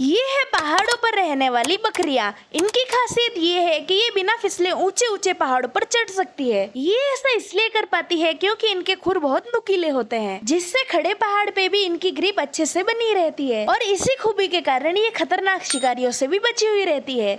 ये है पहाड़ों पर रहने वाली बकरियाँ इनकी खासियत ये है कि ये बिना फिसले ऊंचे ऊंचे पहाड़ों पर चढ़ सकती है ये ऐसा इसलिए कर पाती है क्योंकि इनके खुर बहुत नुकीले होते हैं जिससे खड़े पहाड़ पे भी इनकी ग्रिप अच्छे से बनी रहती है और इसी खूबी के कारण ये खतरनाक शिकारियों से भी बची हुई रहती है